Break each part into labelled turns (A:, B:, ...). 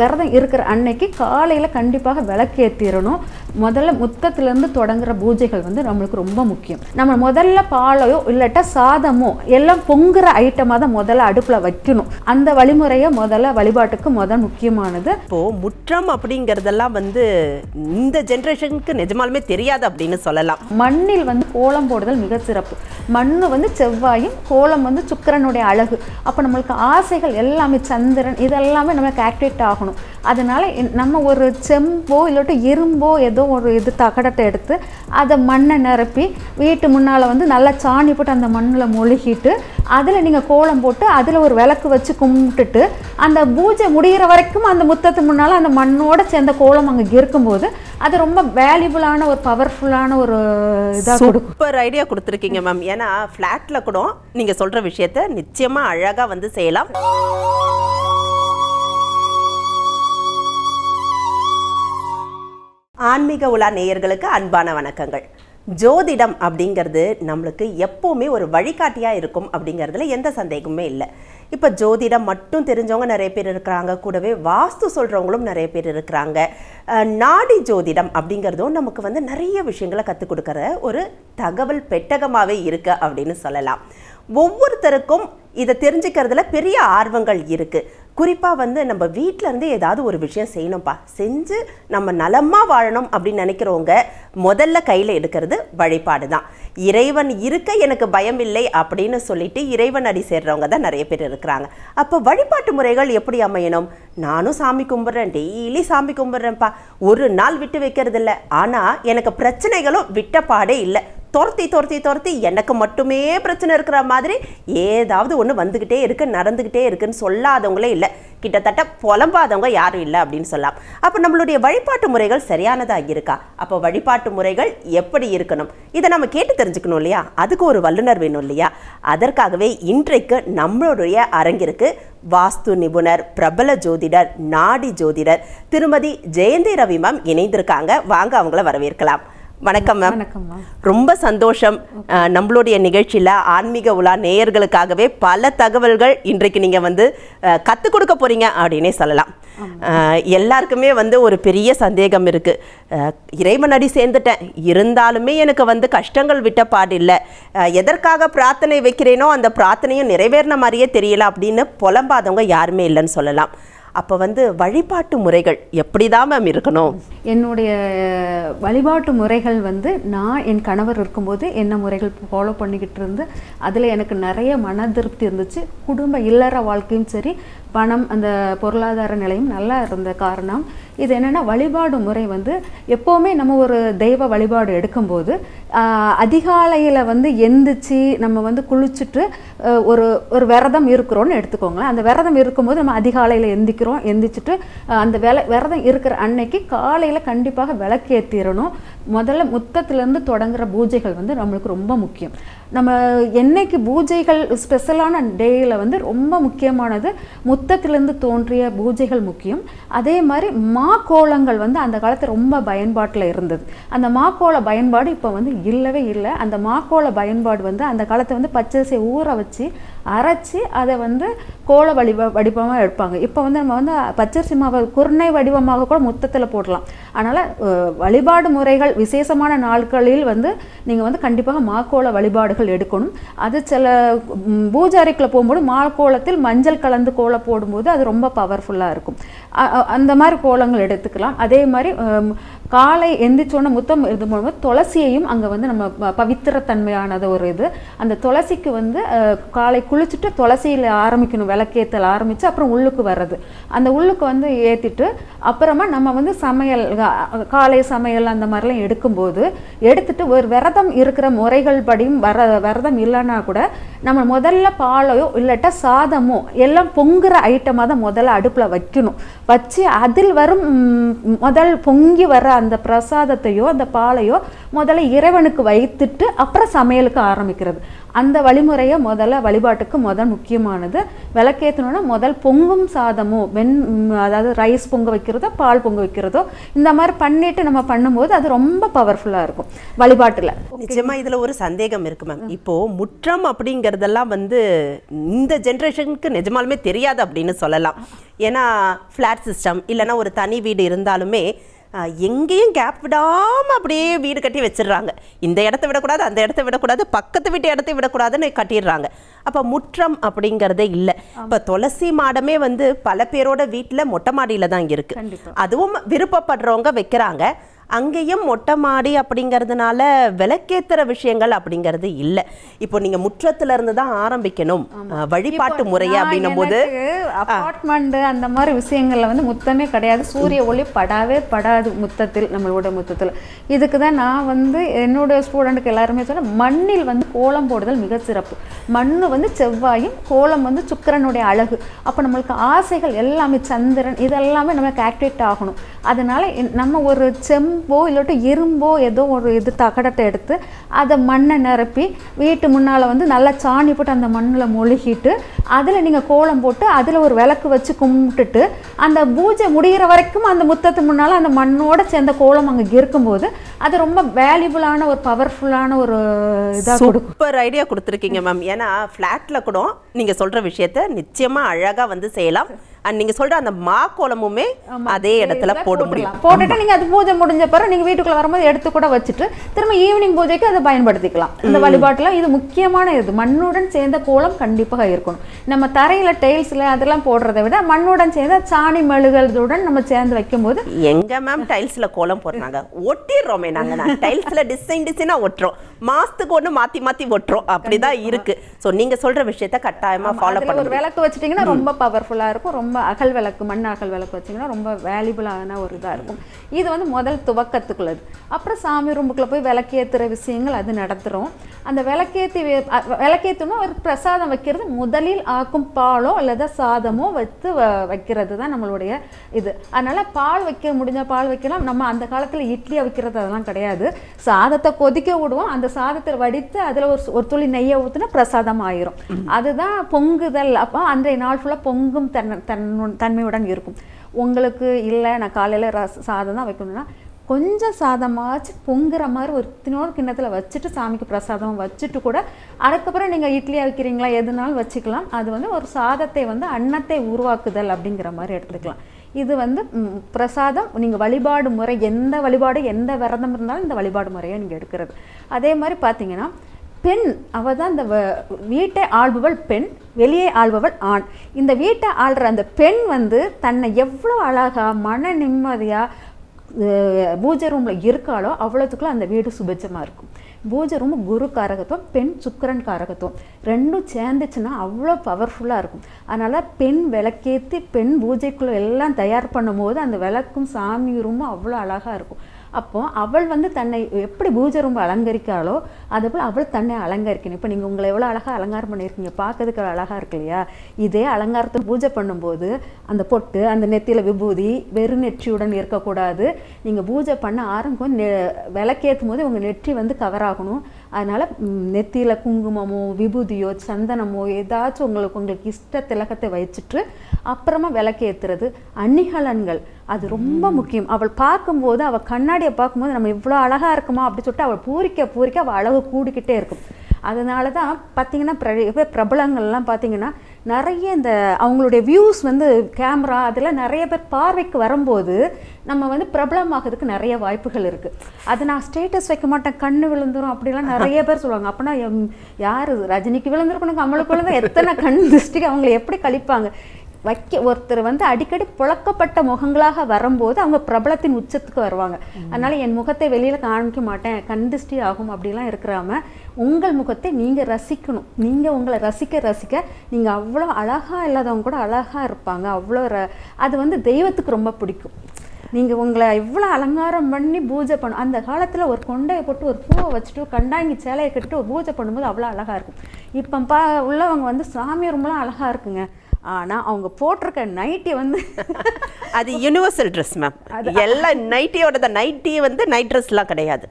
A: விரதம் இருக்கிற அன்னைக்கு காலையில் கண்டிப்பாக விளக்கேற்றிடணும் முதல்ல முத்தத்துலேருந்து தொடங்குற பூஜைகள் வந்து நம்மளுக்கு ரொம்ப முக்கியம் நம்ம முதல்ல பாலையோ இல்லாட்டா சாதமோ எல்லாம் பொங்குற ஐட்டமாக தான் முதல்ல அடுப்பில் வைக்கணும் அந்த வழிமுறையை முதல்ல வழிபாட்டுக்கு முதல் முக்கியமானது
B: இப்போது முற்றம் அப்படிங்கிறதெல்லாம் வந்து இந்த ஜென்ரேஷனுக்கு நிஜமாலுமே தெரியாது அப்படின்னு சொல்லலாம்
A: மண்ணில் வந்து கோலம் போடுதல் மிக சிறப்பு மண் வந்து செவ்வாயும் கோலம் வந்து சுக்கரனுடைய அழகு அப்போ நம்மளுக்கு ஆசைகள் எல்லாமே சந்திரன் இதெல்லாமே நம்மளுக்கு ஆக்டிவேட் ஆகும் ஆகணும் அதனால் நம்ம ஒரு செம்போ இல்லாட்டி இரும்போ ஏதோ ஒரு இது தகடத்தை எடுத்து அதை மண்ணை நிரப்பி வீட்டு முன்னால் வந்து நல்லா சாணி போட்டு அந்த மண்ணில் மொழுகிட்டு அதில் நீங்கள் கோலம் போட்டு அதில் ஒரு விளக்கு வச்சு கும்பிட்டுட்டு அந்த பூஜை முடிகிற வரைக்கும் அந்த முத்தத்து முன்னால் அந்த மண்ணோடு சேர்ந்த கோலம் அங்கே இருக்கும்போது அது ரொம்ப வேல்யூபுளான ஒரு பவர்ஃபுல்லான ஒரு இதாக கொடுக்கும்
B: சூப்பர் ஐடியா கொடுத்துருக்கீங்க மேம் ஏன்னா ஃப்ளாட்டில் கூட நீங்கள் சொல்கிற விஷயத்த நிச்சயமாக அழகாக வந்து செய்யலாம் ஆன்மீக உலா நேயர்களுக்கு அன்பான வணக்கங்கள் ஜோதிடம் அப்படிங்கிறது நம்மளுக்கு எப்போவுமே ஒரு வழிகாட்டியாக இருக்கும் அப்படிங்கிறதுல எந்த சந்தேகமுமே இல்லை இப்போ ஜோதிடம் மட்டும் தெரிஞ்சவங்க நிறைய பேர் இருக்கிறாங்க கூடவே வாஸ்து சொல்கிறவங்களும் நிறைய பேர் இருக்கிறாங்க நாடி ஜோதிடம் அப்படிங்கிறதும் நமக்கு வந்து நிறைய விஷயங்களை கற்றுக் கொடுக்குற ஒரு தகவல் பெட்டகமாகவே இருக்குது அப்படின்னு சொல்லலாம் ஒவ்வொருத்தருக்கும் இதை தெரிஞ்சுக்கிறதுல பெரிய ஆர்வங்கள் இருக்குது குறிப்பாக வந்து நம்ம வீட்டிலேருந்து ஏதாவது ஒரு விஷயம் செய்யணும்ப்பா செஞ்சு நம்ம நலமாக வாழணும் அப்படின்னு நினைக்கிறவங்க முதல்ல கையில் எடுக்கிறது வழிபாடு தான் இறைவன் இருக்க எனக்கு பயம் இல்லை அப்படின்னு சொல்லிட்டு இறைவன் அடி சேர்றவங்க தான் நிறைய பேர் இருக்கிறாங்க அப்போ வழிபாட்டு முறைகள் எப்படி அமையணும் நானும் சாமி கும்பிட்றேன் டெய்லி சாமி கும்பிட்றேன்ப்பா ஒரு நாள் விட்டு வைக்கிறது இல்லை ஆனால் எனக்கு பிரச்சனைகளும் விட்ட பாடே இல்லை துரத்தி துரத்தி துரத்தி எனக்கு மட்டுமே பிரச்சனை இருக்கிற மாதிரி ஏதாவது ஒன்று வந்துக்கிட்டே இருக்குது நடந்துக்கிட்டே இருக்குன்னு சொல்லாதவங்களே இல்லை கிட்டத்தட்ட புலம்பாதவங்க யாரும் இல்லை அப்படின்னு சொல்லலாம் அப்போ நம்மளுடைய வழிபாட்டு முறைகள் சரியானதாக இருக்கா அப்போ வழிபாட்டு முறைகள் எப்படி இருக்கணும் இதை நம்ம கேட்டு தெரிஞ்சுக்கணும் இல்லையா அதுக்கு ஒரு வல்லுநர் வேணும் இல்லையா அதற்காகவே இன்றைக்கு நம்மளுடைய அரங்கிற்கு வாஸ்து நிபுணர் பிரபல ஜோதிடர் நாடி ஜோதிடர் திருமதி ஜெயந்தி ரவி மேம் இணைந்திருக்காங்க வாங்க அவங்கள வரவேற்கலாம் வணக்கம் மேம் ரொம்ப சந்தோஷம் நம்மளுடைய நிகழ்ச்சியில் ஆன்மீக உலா நேயர்களுக்காகவே பல தகவல்கள் இன்றைக்கு நீங்கள் வந்து கற்றுக் கொடுக்க போகிறீங்க அப்படின்னே சொல்லலாம் எல்லாருக்குமே வந்து ஒரு பெரிய சந்தேகம் இருக்குது இறைவன் அடி சேர்ந்துட்டேன் இருந்தாலுமே எனக்கு வந்து கஷ்டங்கள் விட்ட பாடில்லை எதற்காக பிரார்த்தனை வைக்கிறேனோ அந்த பிரார்த்தனையும் நிறைவேறின மாதிரியே தெரியல அப்படின்னு புலம்பாதவங்க யாருமே இல்லைன்னு சொல்லலாம் அப்போ வந்து வழிபாட்டு முறைகள் எப்படி தான் மேம் இருக்கணும்
A: என்னுடைய வழிபாட்டு முறைகள் வந்து நான் என் கணவர் இருக்கும்போது என்ன முறைகள் ஃபாலோ பண்ணிக்கிட்டு இருந்து அதில் எனக்கு நிறைய மன திருப்தி இருந்துச்சு குடும்ப இல்லற வாழ்க்கையும் சரி பணம் அந்த பொருளாதார நிலையும் நல்லா இருந்த காரணம் இது என்னென்னா வழிபாடு முறை வந்து எப்போவுமே நம்ம ஒரு தெய்வ வழிபாடு எடுக்கும்போது அதிகாலையில் வந்து எந்திரிச்சு நம்ம வந்து குளிச்சுட்டு ஒரு ஒரு விரதம் இருக்கிறோன்னு எடுத்துக்கோங்களேன் அந்த விரதம் இருக்கும்போது நம்ம அதிகாலையில் எந்திக்கிறோம் எந்திரிச்சிட்டு அந்த வில விரதம் இருக்கிற அன்னைக்கு காலையில் கண்டிப்பாக விளக்கேற்றிடணும் முதல்ல முத்தத்துலேருந்து தொடங்குற பூஜைகள் வந்து நம்மளுக்கு ரொம்ப முக்கியம் நம்ம என்னைக்கு பூஜைகள் ஸ்பெஷலான டேயில் வந்து ரொம்ப முக்கியமானது முத்தத்திலேருந்து தோன்றிய பூஜைகள் முக்கியம் அதே மாதிரி மா கோலங்கள் வந்து அந்த காலத்தில் ரொம்ப பயன்பாட்டில் இருந்தது அந்த மாக்கோள பயன்பாடு இப்போ வந்து இல்லவே இல்லை அந்த மாக்கோள பயன்பாடு வந்து அந்த காலத்தை வந்து பச்சரிசியை ஊற வச்சு அரைச்சி அதை வந்து கோல வடிவ வடிவமாக எடுப்பாங்க இப்போ வந்து நம்ம வந்து பச்சரிசி மாவு குருணை வடிவமாக கூட முத்தத்தில் போடலாம் அதனால் வழிபாடு முறைகள் விசேஷமான நாட்களில் வந்து நீங்கள் வந்து கண்டிப்பாக மாக்கோள வழிபாடுகள் முடிவுகள் எடுக்கணும் அது சில பூஜாரிக்கில் போகும்போது மால் கோலத்தில் மஞ்சள் கலந்து கோலம் போடும்போது அது ரொம்ப பவர்ஃபுல்லாக இருக்கும் அந்த மாதிரி கோலங்கள் எடுத்துக்கலாம் அதே மாதிரி காலை எந்திரிச்சோடனே முத்தம் இது மூலமாக துளசியையும் அங்கே வந்து நம்ம பவித்திரத்தன்மையானது ஒரு இது அந்த துளசிக்கு வந்து காலை குளிச்சுட்டு துளசியில் ஆரம்பிக்கணும் விளக்கேற்றல் ஆரம்பித்து அப்புறம் உள்ளுக்கு வர்றது அந்த உள்ளுக்கு வந்து ஏற்றிட்டு அப்புறமா நம்ம வந்து சமையல் காலை சமையல் அந்த மாதிரிலாம் எடுக்கும்போது எடுத்துட்டு ஒரு விரதம் இருக்கிற முறைகள் படியும் வர விரதம் இல்லைன்னா கூட நம்ம முதல்ல பாலையோ இல்லாட்டா சாதமோ எல்லாம் பொங்குற ஐட்டமாக தான் முதல்ல அடுப்பில் வைக்கணும் வச்சு அதில் வரும் முதல் பொங்கி வர அந்த பிரசாதத்தையோ அந்த பாலையோ முதல்ல இறைவனுக்கு வைத்துட்டு அப்புறம் சமையலுக்கு ஆரம்பிக்கிறது அந்த வழிமுறையை முதல்ல வழிபாட்டுக்கு முதல் முக்கியமானது விளக்கேற்றணும்னா முதல் பொங்கும் சாதமும் வெண் அதாவது ரைஸ் பொங்க வைக்கிறதோ பால் பொங்க வைக்கிறதோ இந்த மாதிரி பண்ணிட்டு நம்ம பண்ணும்போது அது ரொம்ப பவர்ஃபுல்லாக இருக்கும் வழிபாட்டில்
B: நிச்சயமாக இதில் ஒரு சந்தேகம் இருக்கு மேம் இப்போது முற்றம் அப்படிங்கிறதெல்லாம் வந்து இந்த ஜென்ரேஷனுக்கு நிஜமாலுமே தெரியாது அப்படின்னு சொல்லலாம் ஏன்னா ஃப்ளாட் சிஸ்டம் இல்லைன்னா ஒரு தனி வீடு இருந்தாலுமே எங்கேயும் கேப் விடாமல் அப்படியே வீடு கட்டி வச்சிடுறாங்க இந்த இடத்த விடக்கூடாது அந்த இடத்த விடக்கூடாது பக்கத்து வீட்டு இடத்த விடக்கூடாதுன்னு கட்டிடுறாங்க அப்போ முற்றம் அப்படிங்கிறதே இல்லை இப்போ துளசி மாடமே வந்து பல பேரோட வீட்டில் மொட்டை மாடியில் தான் இருக்குது அதுவும் விருப்பப்படுறவங்க வைக்கிறாங்க அங்கேயும் மொட்டை மாடி அப்படிங்கிறதுனால விளக்கேத்துற விஷயங்கள் அப்படிங்கிறது இல்லை இப்போ நீங்க முற்றத்துல இருந்து தான் ஆரம்பிக்கணும் வழிபாட்டு முறையை அப்படின்னும் போது
A: அப்பார்ட்மெண்ட் அந்த மாதிரி விஷயங்கள்ல வந்து முத்தமே கிடையாது சூரிய ஒளி படாவே படாது முத்தத்தில் நம்மளோட முத்தத்தில் இதுக்கு தான் நான் வந்து என்னோட ஸ்டூடெண்ட்டுக்கு எல்லாருமே சொன்ன மண்ணில் வந்து கோலம் போடுதல் மிக சிறப்பு மண்ணு வந்து செவ்வாயும் கோலம் வந்து சுக்கரனுடைய அழகு அப்போ நம்மளுக்கு ஆசைகள் எல்லாமே சந்திரன் இதெல்லாமே நம்ம ஆக்டிவேட் ஆகணும் அதனால் நம்ம ஒரு செம்போ இல்லாட்டி இரும்போ ஏதோ ஒரு இது தகடத்தை எடுத்து அதை மண்ணை நிரப்பி வீட்டு முன்னால் வந்து நல்லா சாணி போட்டு அந்த மண்ணில் மொழுகிட்டு அதில் நீங்கள் கோலம் போட்டு அதில் ஒரு விளக்கு வச்சு கும்பிட்டுட்டு அந்த பூஜை முடிகிற வரைக்கும் அந்த முத்தத்து முன்னால் அந்த மண்ணோடு சேர்ந்த கோலம் அங்கே இருக்கும்போது அது ரொம்ப வேல்யூபுளான ஒரு பவர்ஃபுல்லான ஒரு இதாக கொடுக்கும்
B: சூப்பர் ஐடியா கொடுத்துருக்கீங்க மேம் ஏன்னா ஃப்ளாட்டில் கூட நீங்கள் சொல்கிற விஷயத்த நிச்சயமாக அழகாக வந்து செய்யலாம் அண்ட் நீங்க சொல்ற அந்த மா கோலமுமே
A: அதே இடத்துல போட முடியும் போட்டுட்டு நீங்க அது பூஜை முடிஞ்ச பிறகு நீங்க வீட்டுக்குள்ள வரும்போது எடுத்து கூட வச்சுட்டு திரும்ப ஈவினிங் பூஜைக்கு அதை பயன்படுத்திக்கலாம் இந்த வழிபாட்டுல இது முக்கியமான இது மண்ணுடன் சேர்ந்த கோலம் கண்டிப்பாக இருக்கணும் நம்ம தரையில டைல்ஸ்ல அதெல்லாம் போடுறதை விட மண்ணுடன் சேர்ந்த சாணி மெழுகளுடன் நம்ம சேர்ந்து வைக்கும் போது எங்க
B: மேம் டைல்ஸ்ல கோலம் போடுறாங்க ஒட்டிடுறோமே நாங்க டைல்ஸ்ல டிசைன் டிசைனா ஒட்டுறோம் மாசத்துக்கு ஒன்று மாத்தி மாத்தி ஒட்டுறோம் அப்படிதான் இருக்கு ஸோ நீங்க சொல்ற விஷயத்த
A: கட்டாயமா ஃபாலோ பண்ணுங்க விளக்கு வச்சிட்டீங்கன்னா ரொம்ப பவர்ஃபுல்லா இருக்கும் ரொம்ப ரொம்ப அகல் விளக்கு மண் அகல் விளக்கு வச்சிங்கன்னா ரொம்ப வேல்யூபிளான ஒரு இதாக இருக்கும் இது வந்து முதல் துவக்கத்துக்குள்ளது அப்புறம் சாமி ரூமுக்குள்ளே போய் விளக்கேற்றுற விஷயங்கள் அது நடத்துகிறோம் அந்த விளக்கேற்றி விளக்கேற்றணும் ஒரு பிரசாதம் வைக்கிறது முதலில் ஆக்கும் பாலோ அல்லது சாதமோ வைத்து வைக்கிறது தான் நம்மளுடைய இது அதனால் பால் வைக்க முடிஞ்சால் பால் வைக்கலாம் நம்ம அந்த காலத்தில் இட்லியை வைக்கிறது அதெல்லாம் கிடையாது சாதத்தை கொதிக்க விடுவோம் அந்த சாதத்தை வடித்து அதில் ஒரு ஒரு துளி நெய்யை ஊற்றுனா பிரசாதம் ஆயிரும் அதுதான் பொங்குதல் அப்போ அன்றைய நாள் ஃபுல்லாக பொங்கும் தன் தன்னை தன் தன்மையுடன் இருக்கும் உங்களுக்கு இல்லை நான் காலையில் ரஸ் சாதம் தான் வைக்கணும்னா கொஞ்சம் சாதமாச்சு பொங்குற மாதிரி ஒரு தினோடு கிண்ணத்தில் வச்சுட்டு சாமிக்கு பிரசாதம் வச்சுட்டு கூட அதுக்கப்புறம் நீங்கள் இட்லியாக வைக்கிறீங்களா எதுனாலும் வச்சுக்கலாம் அது வந்து ஒரு சாதத்தை வந்து அன்னத்தை உருவாக்குதல் அப்படிங்கிற மாதிரி எடுத்துக்கலாம் இது வந்து பிரசாதம் நீங்கள் வழிபாடு முறை எந்த வழிபாடு எந்த விரதம் இருந்தாலும் இந்த வழிபாடு முறையை நீங்கள் எடுக்கிறது அதே மாதிரி பார்த்தீங்கன்னா பெண் அவள் தான் இந்த வீட்டை ஆள்பவள் பெண் வெளியே ஆள்பவள் ஆண் இந்த வீட்டை ஆள்ற அந்த பெண் வந்து தன்னை எவ்வளோ அழகாக மன நிம்மதியாக பூஜை ரூமில் இருக்காளோ அவ்வளோத்துக்குள்ள அந்த வீடு சுபட்சமாக இருக்கும் பூஜை ரூம் குரு காரகத்துவம் பெண் சுக்கரன் காரகத்துவம் ரெண்டும் சேர்ந்துச்சுன்னா அவ்வளோ பவர்ஃபுல்லாக இருக்கும் அதனால் பெண் விளக்கேற்றி பெண் பூஜைக்குள்ளே எல்லாம் தயார் பண்ணும்போது அந்த விளக்கும் சாமி ரூமும் அவ்வளோ அழகாக இருக்கும் அப்போது அவள் வந்து தன்னை எப்படி பூஜை ரொம்ப அலங்கரிக்காளோ அதை போல் அவள் தன்னை அலங்கரிக்கணும் இப்போ நீங்கள் உங்களை எவ்வளோ அழகாக அலங்காரம் பண்ணியிருக்கீங்க பார்க்கறதுக்கு அழகாக இருக்கு இல்லையா இதே அலங்காரத்தை பூஜை பண்ணும்போது அந்த பொட்டு அந்த நெத்தியில் விபூதி வெறும் நெற்றியுடன் இருக்கக்கூடாது நீங்கள் பூஜை பண்ண நெ விளக்கேற்றும் போது உங்கள் நெற்றி வந்து கவர் ஆகணும் அதனால் நெத்தியில் குங்குமமோ விபூதியோ சந்தனமோ ஏதாச்சும் உங்களுக்கு உங்களுக்கு இஷ்ட திலகத்தை வச்சுட்டு அப்புறமா விளக்கேற்றுறது அணிகலன்கள் அது ரொம்ப முக்கியம் அவள் பார்க்கும்போது அவள் கண்ணாடியை பார்க்கும்போது நம்ம இவ்வளோ அழகாக இருக்குமா அப்படின்னு சொல்லிட்டு அவள் பூரிக்க பூரிக்க அவள் அழகு கூடிக்கிட்டே இருக்கும் அதனால தான் பார்த்தீங்கன்னா பிர பிரபலங்கள்லாம் பார்த்தீங்கன்னா நிறைய இந்த அவங்களுடைய வியூஸ் வந்து கேமரா அதெல்லாம் நிறைய பேர் பார்வைக்கு வரும்போது நம்ம வந்து பிரபலமாகிறதுக்கு நிறைய வாய்ப்புகள் இருக்குது அது நான் ஸ்டேட்டஸ் வைக்க மாட்டேன் கண்ணு விழுந்துரும் அப்படிலாம் நிறைய பேர் சொல்லுவாங்க அப்படின்னா யார் ரஜினிக்கு விழுந்துருக்கணும் அவங்களுக்கு விழுந்து எத்தனை கண் திருஷ்டிக்கு அவங்களை எப்படி கழிப்பாங்க வைக்க ஒருத்தர் வந்து அடிக்கடி புழக்கப்பட்ட முகங்களாக வரும்போது அவங்க பிரபலத்தின் உச்சத்துக்கு வருவாங்க அதனால் என் முகத்தை வெளியில் காமிக்க மாட்டேன் கண்டிஸ்டி ஆகும் அப்படிலாம் இருக்கிறாம உங்கள் முகத்தை நீங்கள் ரசிக்கணும் நீங்கள் உங்களை ரசிக்க ரசிக்க நீங்கள் அவ்வளோ அழகாக இல்லாதவங்க கூட அழகாக இருப்பாங்க அவ்வளோ ர அது வந்து தெய்வத்துக்கு ரொம்ப பிடிக்கும் நீங்கள் உங்களை இவ்வளோ அலங்காரம் பண்ணி பூஜை பண்ணும் அந்த காலத்தில் ஒரு கொண்டையை போட்டு ஒரு பூவை வச்சுட்டு கண்டாங்கி சேலையை கட்டிட்டு ஒரு பூஜை பண்ணும்போது அவ்வளோ அழகாக இருக்கும் இப்போ பா உள்ளவங்க வந்து சாமி ரொம்பலாம் அழகாக இருக்குங்க ஆனால் அவங்க போட்டிருக்க நைட்டி வந்து அது
B: யூனிவர்சல் ட்ரெஸ் மேம் எல்லா நைட்டியோட நைட்டி வந்து நைட் ட்ரெஸ்லாம் கிடையாது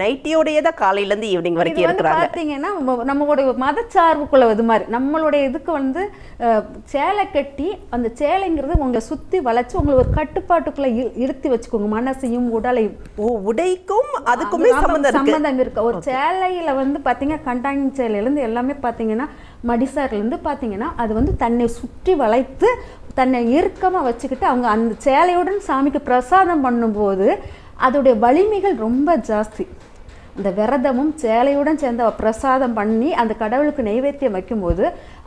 B: நைட்டியோடைய காலையிலேருந்து ஈவினிங் வரைக்கும் இருக்கிறாங்க
A: பார்த்தீங்கன்னா நம்மளுடைய மதச்சார்புக்குள்ள இது மாதிரி நம்மளுடைய இதுக்கு வந்து சேலை கட்டி அந்த சேலைங்கிறது உங்களை சுற்றி வளைச்சு உங்களை ஒரு கட்டுப்பாட்டுக்குள்ளே இருத்தி வச்சுக்கோங்க மனசையும் உடலையும் ஓ உடைக்கும் அதுக்குமே சம்மந்தம் சம்மந்தம் இருக்கு ஒரு சேலையில் வந்து பார்த்தீங்கன்னா கண்டாயின் சேலையிலேருந்து எல்லாமே பார்த்தீங்கன்னா மடிசார்லேருந்து பார்த்தீங்கன்னா அது வந்து தன்னை சுற்றி வளைத்து தன்னை இறுக்கமாக வச்சுக்கிட்டு அவங்க அந்த சேலையுடன் சாமிக்கு பிரசாதம் பண்ணும்போது அதோடைய வலிமைகள் ரொம்ப ஜாஸ்தி அந்த விரதமும் சேலையுடன் சேர்ந்த பிரசாதம் பண்ணி அந்த கடவுளுக்கு நைவேத்தியம் வைக்கும்போது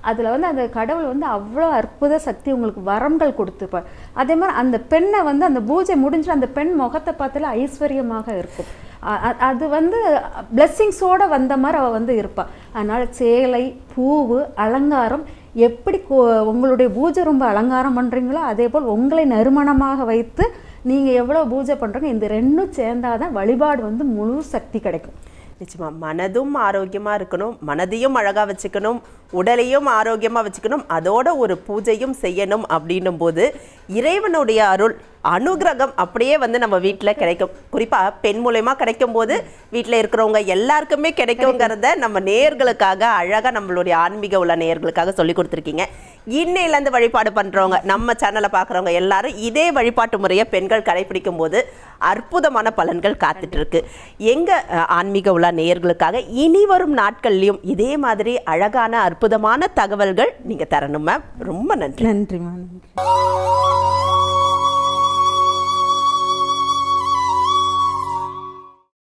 A: அதில் வந்து அந்த கடவுள் வந்து அவ்வளோ அற்புத சக்தி உங்களுக்கு வரங்கள் கொடுத்துப்பார் அதே மாதிரி அந்த பெண்ணை வந்து அந்த பூஜை முடிஞ்சு அந்த பெண் முகத்தை பார்த்தால ஐஸ்வர்யமாக இருக்கும் அது வந்து பிளெஸ்ஸிங்ஸோடு வந்த மாதிரி அவள் வந்து இருப்பாள் அதனால் சேலை பூவு அலங்காரம் எப்படி உங்களுடைய பூஜை ரொம்ப அலங்காரம் பண்ணுறீங்களோ அதே போல் உங்களை நறுமணமாக வைத்து நீங்கள் எவ்வளோ பூஜை பண்ணுறோங்க இந்த ரெண்டும் சேர்ந்தால் தான் வழிபாடு வந்து முழு சக்தி கிடைக்கும்
B: நிச்சயமாக மனதும் ஆரோக்கியமாக இருக்கணும் மனதையும் அழகாக வச்சுக்கணும் உடலையும் ஆரோக்கியமாக வச்சுக்கணும் அதோட ஒரு பூஜையும் செய்யணும் அப்படின்னும் போது இறைவனுடைய அருள் அனுகிரகம் அப்படியே வந்து நம்ம வீட்டில் கிடைக்கும் குறிப்பாக பெண் மூலயமா கிடைக்கும் போது வீட்டில் இருக்கிறவங்க எல்லாருக்குமே கிடைக்குங்கிறத நம்ம நேர்களுக்காக அழகாக நம்மளுடைய ஆன்மீக உள்ள நேர்களுக்காக சொல்லி கொடுத்துருக்கீங்க இன்னையிலேருந்து வழிபாடு பண்ணுறவங்க நம்ம சேனலை பார்க்குறவங்க எல்லாரும் இதே வழிபாட்டு முறையை பெண்கள் கடைபிடிக்கும் போது அற்புதமான பலன்கள் காத்துட்ருக்கு எங்கள் ஆன்மீக உள்ள நேர்களுக்காக இனி வரும் நாட்கள்லையும் இதே மாதிரி அழகான அற்புத அற்புதமான தகவல்கள் நீங்கள் தரணும் மேம் ரொம்ப நன்றி நன்றி மேம்